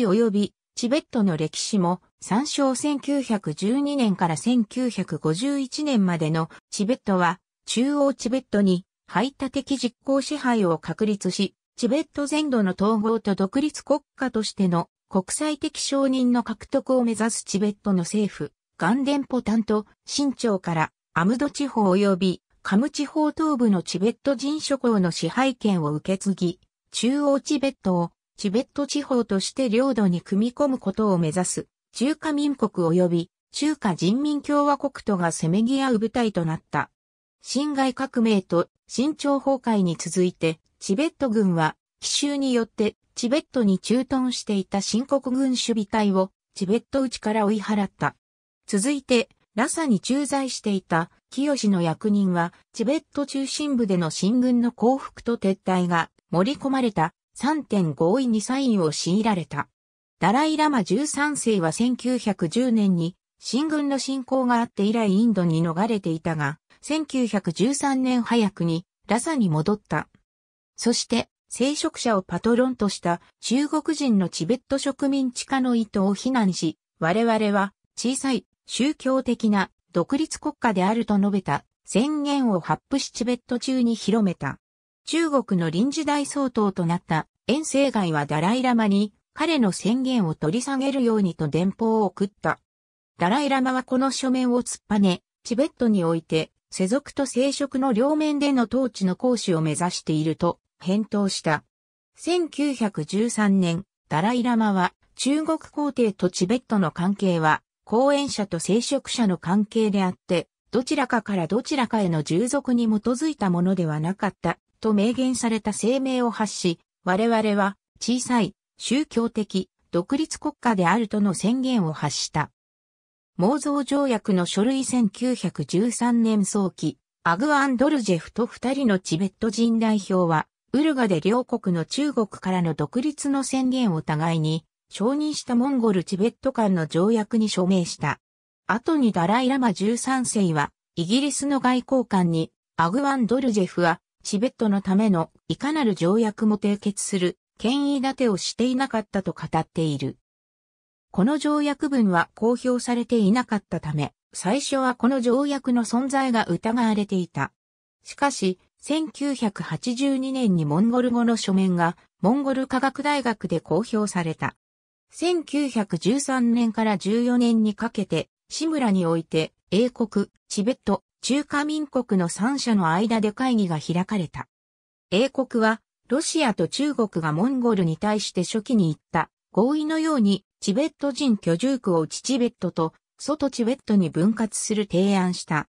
史及びチベットの歴史も参照1912年から1951年までのチベットは中央チベットに排他的実効支配を確立し、チベット全土の統合と独立国家としての国際的承認の獲得を目指すチベットの政府、ガンデンポタンと新朝からアムド地方及びカム地方東部のチベット人諸侯の支配権を受け継ぎ、中央チベットをチベット地方として領土に組み込むことを目指す、中華民国及び中華人民共和国とがせめぎ合う舞台となった。侵害革命と新朝崩壊に続いて、チベット軍は、奇襲によってチベットに駐屯していた新国軍守備隊をチベット内から追い払った。続いて、ラサに駐在していた清の役人は、チベット中心部での進軍の降伏と撤退が盛り込まれた3点合意にサインを強いられた。ダライ・ラマ13世は1910年に新軍の侵攻があって以来インドに逃れていたが、1913年早くにラサに戻った。そして、聖職者をパトロンとした中国人のチベット植民地化の意図を非難し、我々は小さい宗教的な独立国家であると述べた宣言を発布しチベット中に広めた。中国の臨時大総統となった遠征外はダライラマに彼の宣言を取り下げるようにと電報を送った。ダライラマはこの書面を突っぱね、チベットにおいて世俗と生殖の両面での統治の行使を目指していると返答した。1913年、ダライラマは中国皇帝とチベットの関係は講演者と聖職者の関係であって、どちらかからどちらかへの従属に基づいたものではなかったと明言された声明を発し、我々は小さい宗教的独立国家であるとの宣言を発した。妄想条約の書類1913年早期、アグアンドルジェフと二人のチベット人代表は、ウルガで両国の中国からの独立の宣言を互いに承認したモンゴル・チベット間の条約に署名した。後にダライラマ13世は、イギリスの外交官に、アグアンドルジェフは、チベットのためのいかなる条約も締結する権威立てをしていなかったと語っている。この条約文は公表されていなかったため、最初はこの条約の存在が疑われていた。しかし、1982年にモンゴル語の書面がモンゴル科学大学で公表された。1913年から14年にかけて、シムラにおいて英国、チベット、中華民国の三者の間で会議が開かれた。英国は、ロシアと中国がモンゴルに対して初期に言った合意のようにチベット人居住区を内チベットと外チベットに分割する提案した。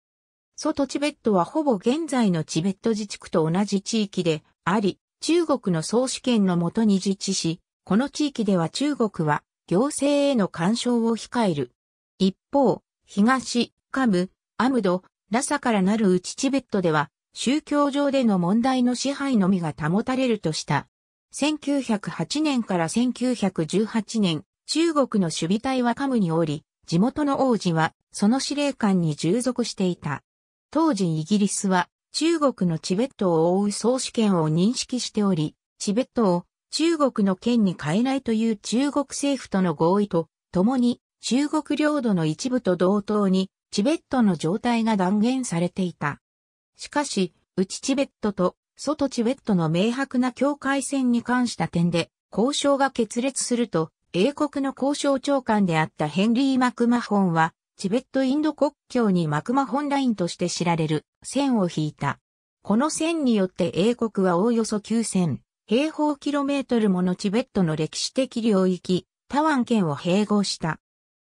外チベットはほぼ現在のチベット自治区と同じ地域であり、中国の総主権のもとに自治し、この地域では中国は行政への干渉を控える。一方、東、カム、アムド、ラサからなるうちチベットでは、宗教上での問題の支配のみが保たれるとした。1908年から1918年、中国の守備隊はカムにおり、地元の王子はその司令官に従属していた。当時イギリスは中国のチベットを覆う総主権を認識しており、チベットを中国の県に変えないという中国政府との合意と、共に中国領土の一部と同等にチベットの状態が断言されていた。しかし、内チベットと外チベットの明白な境界線に関した点で、交渉が決裂すると、英国の交渉長官であったヘンリー・マクマホンは、チベットインド国境にマクマホンラインとして知られる線を引いた。この線によって英国はおおよそ9000平方キロメートルものチベットの歴史的領域、タワン県を併合した。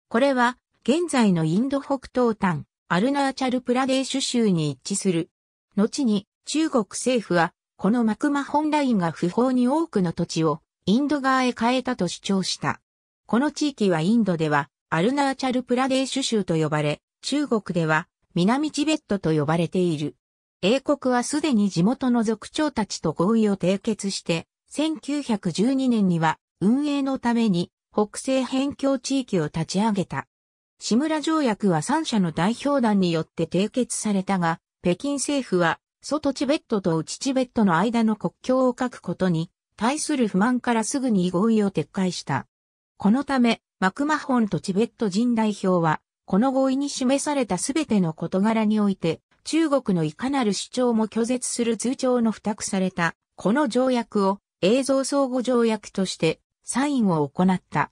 これは現在のインド北東端、アルナーチャルプラデーシュ州に一致する。後に中国政府は、このマクマホンラインが不法に多くの土地をインド側へ変えたと主張した。この地域はインドではアルナーチャルプラデーシュ州と呼ばれ、中国では南チベットと呼ばれている。英国はすでに地元の族長たちと合意を締結して、1912年には運営のために北西辺境地域を立ち上げた。志村条約は三者の代表団によって締結されたが、北京政府は、外チベットと内チベットの間の国境を書くことに、対する不満からすぐに合意を撤回した。このため、マクマホンとチベット人代表は、この合意に示されたすべての事柄において、中国のいかなる主張も拒絶する通帳の付託された、この条約を映像相互条約としてサインを行った。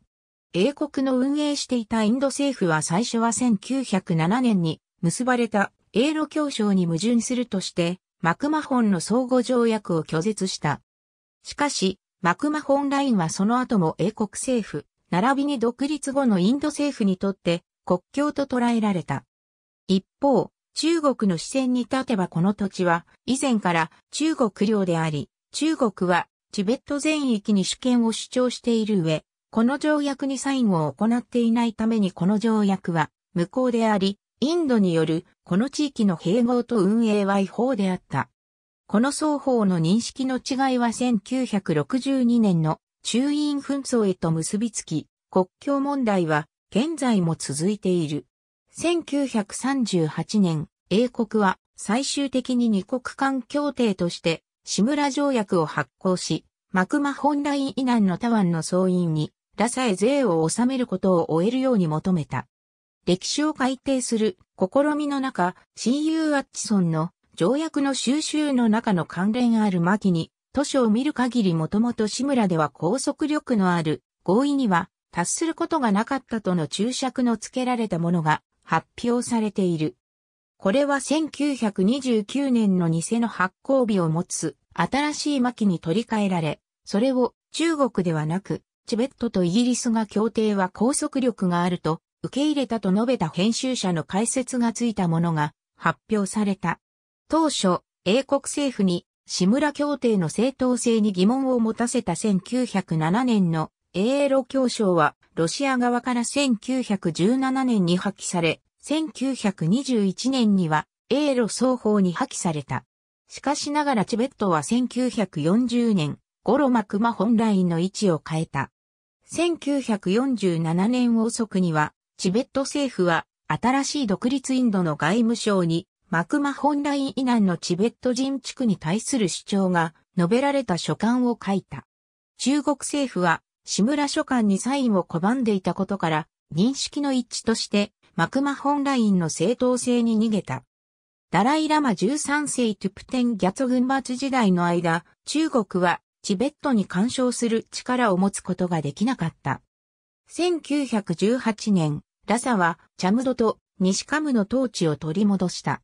英国の運営していたインド政府は最初は1907年に結ばれた英露協商に矛盾するとして、マクマホンの相互条約を拒絶した。しかし、マクマホンラインはその後も英国政府、並びに独立後のインド政府にとって国境と捉えられた。一方、中国の視線に立てばこの土地は以前から中国領であり、中国はチベット全域に主権を主張している上、この条約にサインを行っていないためにこの条約は無効であり、インドによるこの地域の併合と運営は違法であった。この双方の認識の違いは1962年の中印紛争へと結びつき、国境問題は現在も続いている。1938年、英国は最終的に二国間協定として志村条約を発行し、マクマ本来ライン以南のタワンの総員にらさえ税を納めることを終えるように求めた。歴史を改定する試みの中、親友アッチソンの条約の収集の中の関連ある巻に、図書を見る限りもともと志村では拘束力のある合意には達することがなかったとの注釈の付けられたものが発表されている。これは1929年の偽の発行日を持つ新しい巻に取り替えられ、それを中国ではなくチベットとイギリスが協定は拘束力があると受け入れたと述べた編集者の解説がついたものが発表された。当初、英国政府に志村協定の正当性に疑問を持たせた1907年の英ロ協商はロシア側から1917年に破棄され、1921年には英ロ双方に破棄された。しかしながらチベットは1940年、ゴロマクマ本来の位置を変えた。1947年遅くには、チベット政府は、新しい独立インドの外務省に、マクマ本来以南のチベット人地区に対する主張が述べられた書簡を書いた。中国政府は、志村書簡にサインを拒んでいたことから、認識の一致として、マクマ本来の正当性に逃げた。ダライラマ13世トゥプテンギャツ軍末時代の間、中国はチベットに干渉する力を持つことができなかった。1918年、ラサはチャムドと西カムの統治を取り戻した。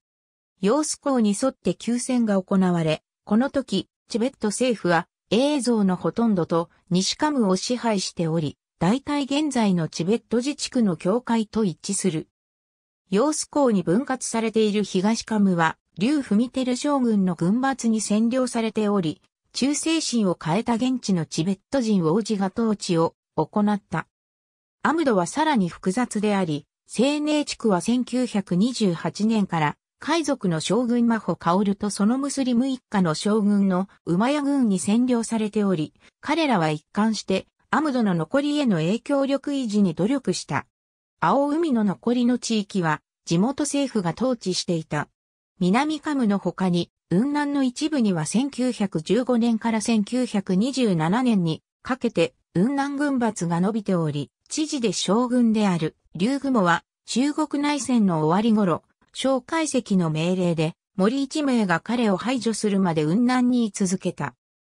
ヨース港に沿って休戦が行われ、この時、チベット政府は映像のほとんどと西カムを支配しており、大体現在のチベット自治区の境界と一致する。ヨース港に分割されている東カムは、劉テル将軍の軍閥に占領されており、忠誠心を変えた現地のチベット人王子が統治を行った。アムドはさらに複雑であり、青年地区は1928年から海賊の将軍マホカオルとそのムスリム一家の将軍の馬屋軍に占領されており、彼らは一貫してアムドの残りへの影響力維持に努力した。青海の残りの地域は地元政府が統治していた。南カムの他に雲南の一部には1915年から1927年にかけて雲南軍閥が伸びており、知事で将軍である劉雲は中国内戦の終わり頃、蒋介石の命令で森一名が彼を排除するまで雲南に居続けた。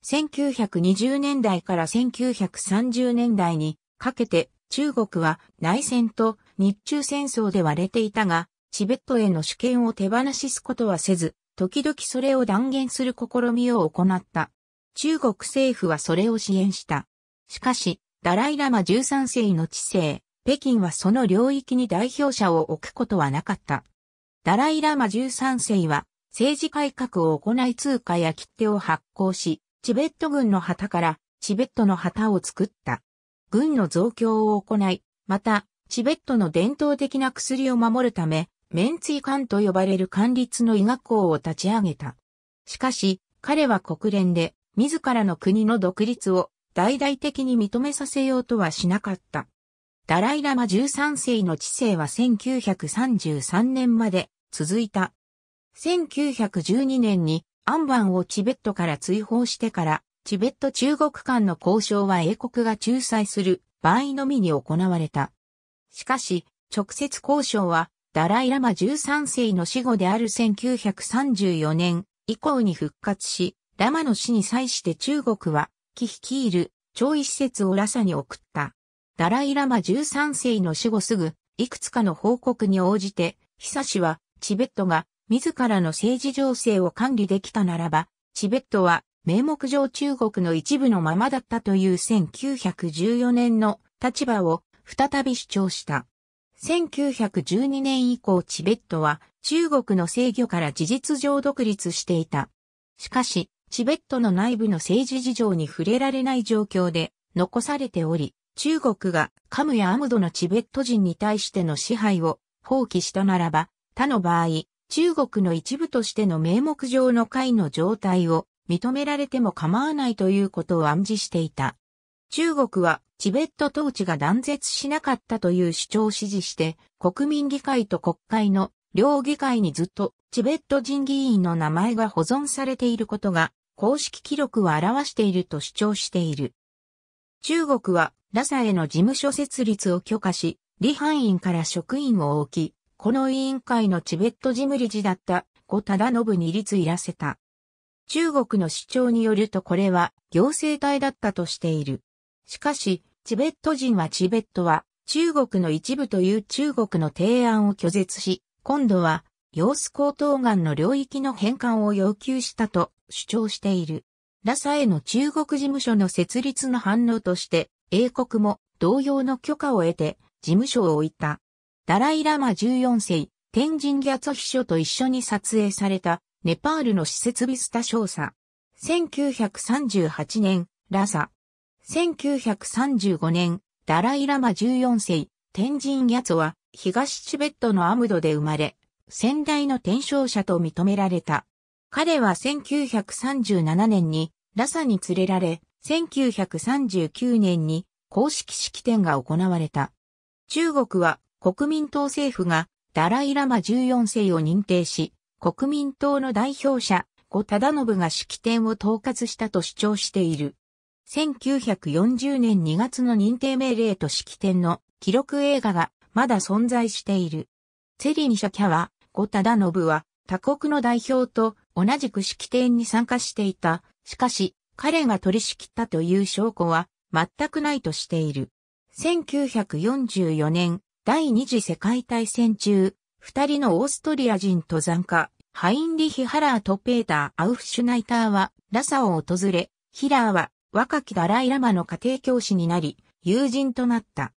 1920年代から1930年代にかけて中国は内戦と日中戦争で割れていたが、チベットへの主権を手放しすことはせず、時々それを断言する試みを行った。中国政府はそれを支援した。しかし、ダライラマ13世の治世、北京はその領域に代表者を置くことはなかった。ダライラマ13世は政治改革を行い通貨や切手を発行し、チベット軍の旗からチベットの旗を作った。軍の増強を行い、また、チベットの伝統的な薬を守るため、メンツイ官と呼ばれる官立の医学校を立ち上げた。しかし、彼は国連で自らの国の独立を大々的に認めさせようとはしなかった。ダライラマ13世の治世は1933年まで続いた。1912年にアンバンをチベットから追放してから、チベット中国間の交渉は英国が仲裁する場合のみに行われた。しかし、直接交渉はダライラマ13世の死後である1934年以降に復活し、ラマの死に際して中国は、ヒ率いる、調医施設をラサに送った。ダライラマ13世の死後すぐ、いくつかの報告に応じて、久氏は、チベットが、自らの政治情勢を管理できたならば、チベットは、名目上中国の一部のままだったという1914年の立場を再び主張した。1912年以降チベットは中国の制御から事実上独立していた。しかし、チベットの内部の政治事情に触れられない状況で残されており、中国がカムやアムドのチベット人に対しての支配を放棄したならば、他の場合、中国の一部としての名目上の会の状態を認められても構わないということを暗示していた。中国はチベット統治が断絶しなかったという主張を支持して、国民議会と国会の両議会にずっとチベット人議員の名前が保存されていることが公式記録を表していると主張している。中国はラサへの事務所設立を許可し、リハイ院から職員を置き、この委員会のチベット事務理事だった後忠信に立いらせた。中国の主張によるとこれは行政体だったとしている。しかし、チベット人はチベットは中国の一部という中国の提案を拒絶し、今度は、様子高等岩の領域の返還を要求したと主張している。ラサへの中国事務所の設立の反応として、英国も同様の許可を得て事務所を置いた。ダライラマ14世、天神ギャツ秘書と一緒に撮影されたネパールの施設ビスタ少佐。1938年、ラサ、1935年、ダライラマ14世、天神八つは、東チベットのアムドで生まれ、先代の転正者と認められた。彼は1937年にラサに連れられ、1939年に公式式典が行われた。中国は国民党政府がダライラマ14世を認定し、国民党の代表者、後忠信が式典を統括したと主張している。1940年2月の認定命令と式典の記録映画がまだ存在している。セリニシャキャは、ゴタダノブは他国の代表と同じく式典に参加していた。しかし、彼が取り仕切ったという証拠は全くないとしている。1944年、第二次世界大戦中、二人のオーストリア人登山家、ハインリヒ・ハラーとペーター・アウフシュナイターは、ラサを訪れ、ヒラーは若きダライラマの家庭教師になり、友人となった。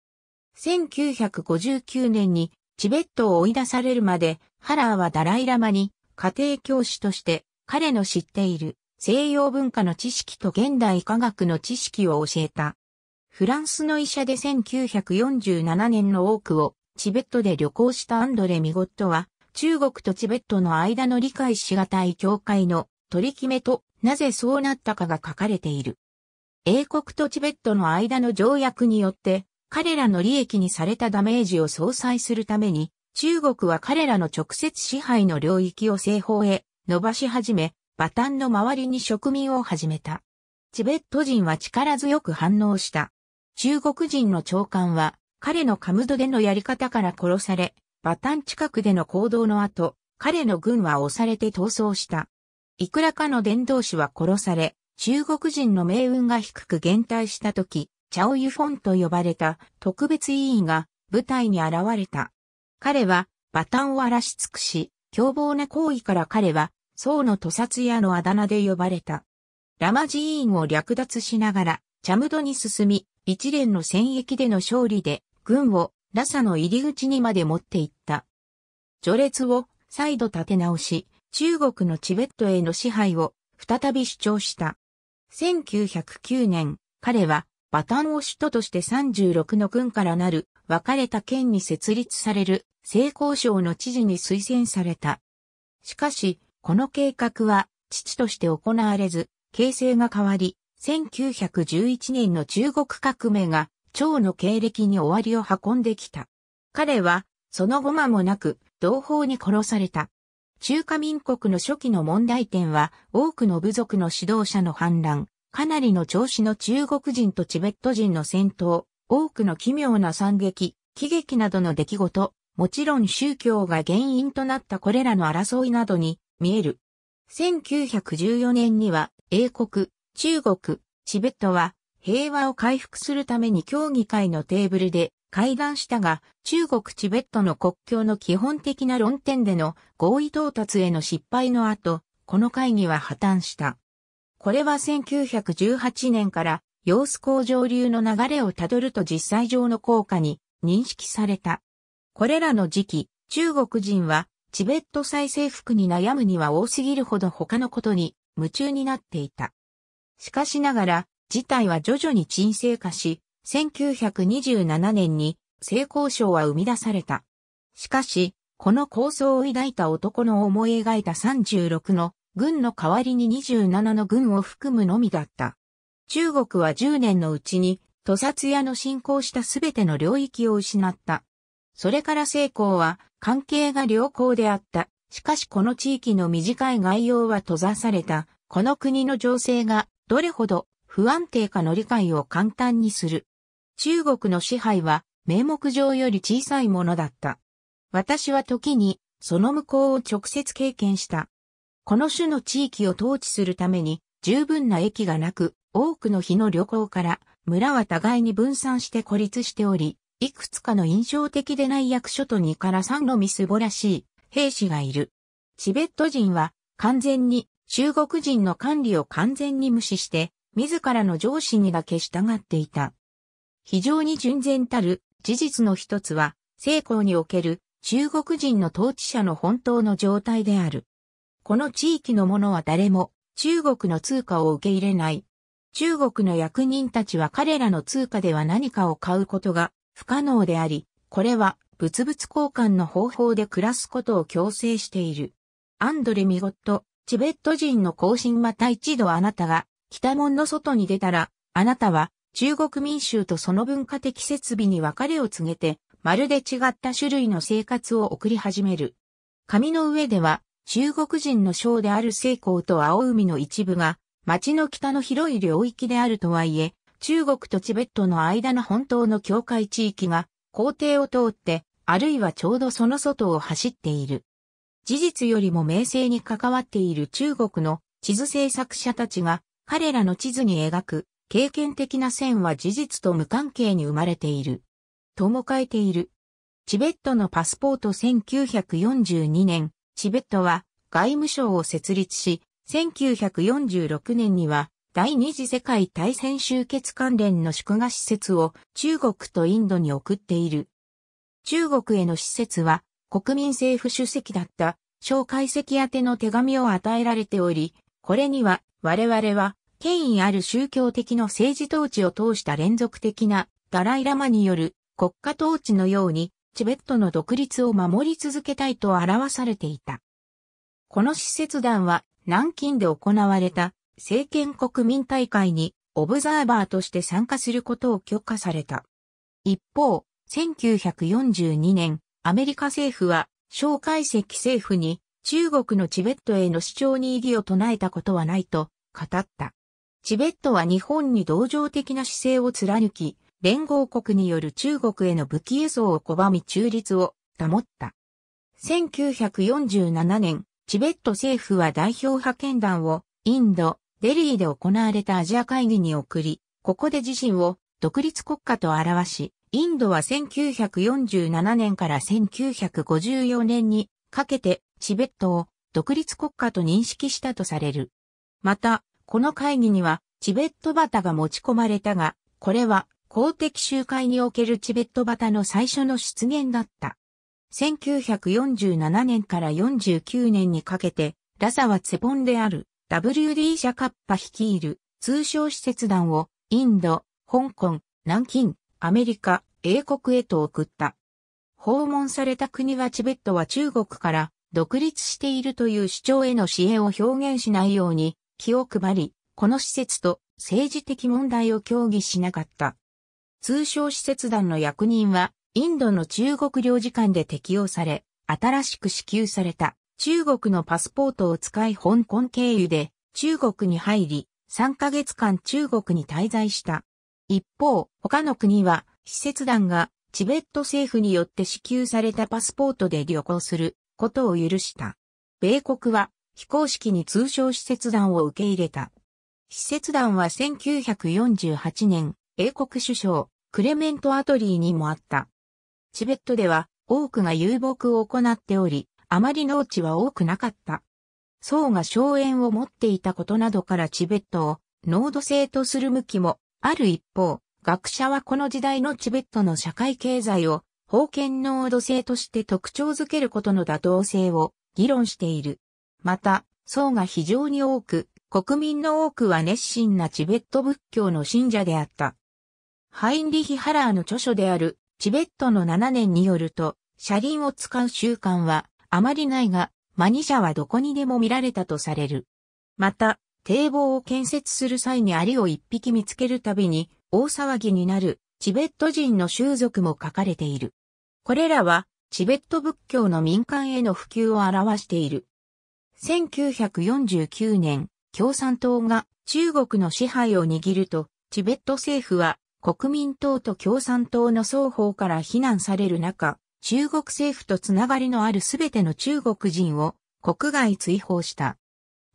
1959年にチベットを追い出されるまで、ハラーはダライラマに家庭教師として彼の知っている西洋文化の知識と現代科学の知識を教えた。フランスの医者で1947年の多くをチベットで旅行したアンドレ・ミゴットは、中国とチベットの間の理解しがたい教会の取り決めと、なぜそうなったかが書かれている。英国とチベットの間の条約によって、彼らの利益にされたダメージを相殺するために、中国は彼らの直接支配の領域を西方へ伸ばし始め、バタンの周りに植民を始めた。チベット人は力強く反応した。中国人の長官は、彼のカムドでのやり方から殺され、バタン近くでの行動の後、彼の軍は押されて逃走した。いくらかの伝道師は殺され、中国人の命運が低く減退した時、チャオユフォンと呼ばれた特別委員が舞台に現れた。彼は、バタンを荒らし尽くし、凶暴な行為から彼は、宋の屠殺屋のあだ名で呼ばれた。ラマ寺院を略奪しながら、チャムドに進み、一連の戦役での勝利で、軍をラサの入り口にまで持っていった。序列を再度立て直し、中国のチベットへの支配を再び主張した。1909年、彼はバタンを首都として36の軍からなる分かれた県に設立される成功省の知事に推薦された。しかし、この計画は父として行われず、形勢が変わり、1911年の中国革命が長の経歴に終わりを運んできた。彼は、その後間もなく、同胞に殺された。中華民国の初期の問題点は、多くの部族の指導者の反乱、かなりの調子の中国人とチベット人の戦闘、多くの奇妙な惨劇、喜劇などの出来事、もちろん宗教が原因となったこれらの争いなどに見える。1914年には英国、中国、チベットは平和を回復するために協議会のテーブルで会談したが、中国チベットの国境の基本的な論点での合意到達への失敗の後、この会議は破綻した。これは1918年から様子工上流の流れをたどると実際上の効果に認識された。これらの時期、中国人はチベット再征服に悩むには多すぎるほど他のことに夢中になっていた。しかしながら、事態は徐々に沈静化し、1927年に性交渉は生み出された。しかし、この構想を抱いた男の思い描いた36の軍の代わりに27の軍を含むのみだった。中国は10年のうちに、屠殺屋の侵攻したすべての領域を失った。それから成功は関係が良好であった。しかしこの地域の短い概要は閉ざされた。この国の情勢がどれほど不安定かの理解を簡単にする。中国の支配は名目上より小さいものだった。私は時にその向こうを直接経験した。この種の地域を統治するために十分な駅がなく、多くの日の旅行から村は互いに分散して孤立しており、いくつかの印象的でない役所と2から3のみすぼらしい兵士がいる。チベット人は完全に中国人の管理を完全に無視して、自らの上司にだけ従っていた。非常に純然たる事実の一つは、成功における中国人の統治者の本当の状態である。この地域の者は誰も中国の通貨を受け入れない。中国の役人たちは彼らの通貨では何かを買うことが不可能であり、これは物々交換の方法で暮らすことを強制している。アンドレ・ミゴット、チベット人の行進また一度あなたが北門の外に出たら、あなたは中国民衆とその文化的設備に別れを告げて、まるで違った種類の生活を送り始める。紙の上では、中国人の章である成功と青海の一部が、町の北の広い領域であるとはいえ、中国とチベットの間の本当の境界地域が、皇帝を通って、あるいはちょうどその外を走っている。事実よりも名声に関わっている中国の地図制作者たちが、彼らの地図に描く経験的な線は事実と無関係に生まれている。とも書いている。チベットのパスポート1942年、チベットは外務省を設立し、1946年には第二次世界大戦終結関連の祝賀施設を中国とインドに送っている。中国への施設は国民政府主席だった蒋介石宛ての手紙を与えられており、これには我々は権威ある宗教的の政治統治を通した連続的なダライラマによる国家統治のようにチベットの独立を守り続けたいと表されていた。この施設団は南京で行われた政権国民大会にオブザーバーとして参加することを許可された。一方、1942年、アメリカ政府は、蒋介石政府に中国のチベットへの主張に異議を唱えたことはないと語った。チベットは日本に同情的な姿勢を貫き、連合国による中国への武器輸送を拒み中立を保った。1947年、チベット政府は代表派遣団をインド、デリーで行われたアジア会議に送り、ここで自身を独立国家と表し、インドは1947年から1954年にかけてチベットを独立国家と認識したとされる。また、この会議には、チベットバタが持ち込まれたが、これは公的集会におけるチベットバタの最初の出現だった。1947年から49年にかけて、ラサはツェポンである WD 社カッパ率いる通商施設団をインド、香港、南京、アメリカ、英国へと送った。訪問された国はチベットは中国から独立しているという主張への支援を表現しないように気を配り、この施設と政治的問題を協議しなかった。通商施設団の役人は、インドの中国領事館で適用され、新しく支給された中国のパスポートを使い香港経由で中国に入り、3ヶ月間中国に滞在した。一方、他の国は、施設団がチベット政府によって支給されたパスポートで旅行することを許した。米国は非公式に通称施設団を受け入れた。施設団は1948年、英国首相、クレメント・アトリーにもあった。チベットでは多くが遊牧を行っており、あまり農地は多くなかった。僧が荘園を持っていたことなどからチベットを濃度性とする向きもある一方、学者はこの時代のチベットの社会経済を封建濃度性として特徴づけることの妥当性を議論している。また、層が非常に多く、国民の多くは熱心なチベット仏教の信者であった。ハインリヒ・ハラーの著書である、チベットの7年によると、車輪を使う習慣はあまりないが、マニシャはどこにでも見られたとされる。また、堤防を建設する際にアリを一匹見つけるたびに、大騒ぎになるチベット人の習俗も書かれている。これらは、チベット仏教の民間への普及を表している。1949年、共産党が中国の支配を握ると、チベット政府は国民党と共産党の双方から非難される中、中国政府とつながりのあるすべての中国人を国外追放した。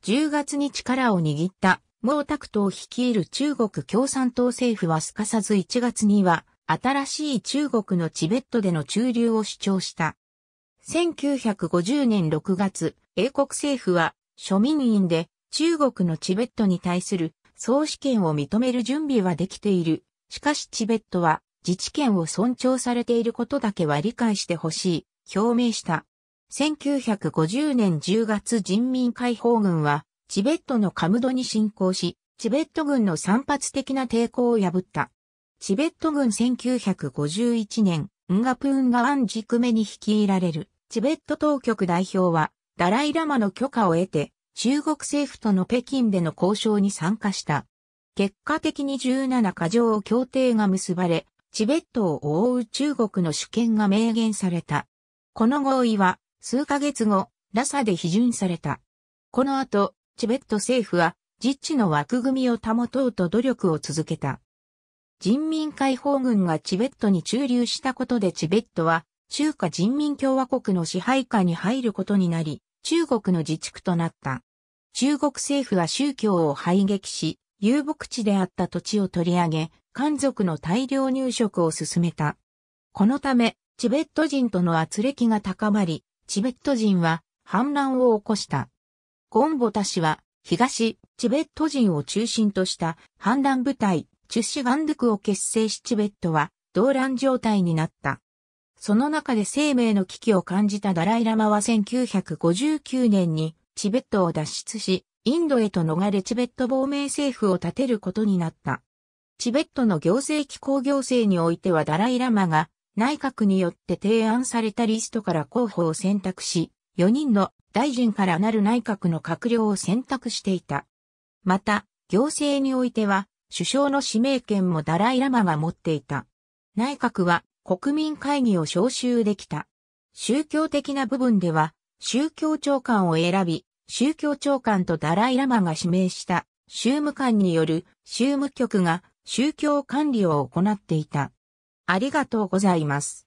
10月に力を握った毛沢東率いる中国共産党政府はすかさず1月には新しい中国のチベットでの駐留を主張した。1950年6月、英国政府は庶民院で中国のチベットに対する総主権を認める準備はできている。しかしチベットは自治権を尊重されていることだけは理解してほしい、表明した。1950年10月人民解放軍はチベットのカムドに侵攻し、チベット軍の散発的な抵抗を破った。チベット軍1951年、ンガプーンガワンジクメに率いられる。チベット当局代表は、ダライラマの許可を得て、中国政府との北京での交渉に参加した。結果的に17カ条協定が結ばれ、チベットを覆う中国の主権が明言された。この合意は、数ヶ月後、ラサで批准された。この後、チベット政府は、実地の枠組みを保とうと努力を続けた。人民解放軍がチベットに駐留したことでチベットは中華人民共和国の支配下に入ることになり、中国の自治区となった。中国政府は宗教を排撃し、遊牧地であった土地を取り上げ、漢族の大量入植を進めた。このため、チベット人との圧力が高まり、チベット人は反乱を起こした。ゴンボタ氏は、東、チベット人を中心とした反乱部隊、チュッシュガンドゥクを結成しチベットは動乱状態になった。その中で生命の危機を感じたダライラマは1959年にチベットを脱出し、インドへと逃れチベット亡命政府を立てることになった。チベットの行政機構行政においてはダライラマが内閣によって提案されたリストから候補を選択し、4人の大臣からなる内閣の閣僚を選択していた。また、行政においては、首相の指名権もダライラマが持っていた。内閣は国民会議を招集できた。宗教的な部分では、宗教長官を選び、宗教長官とダライラマが指名した宗務官による宗務局が宗教管理を行っていた。ありがとうございます。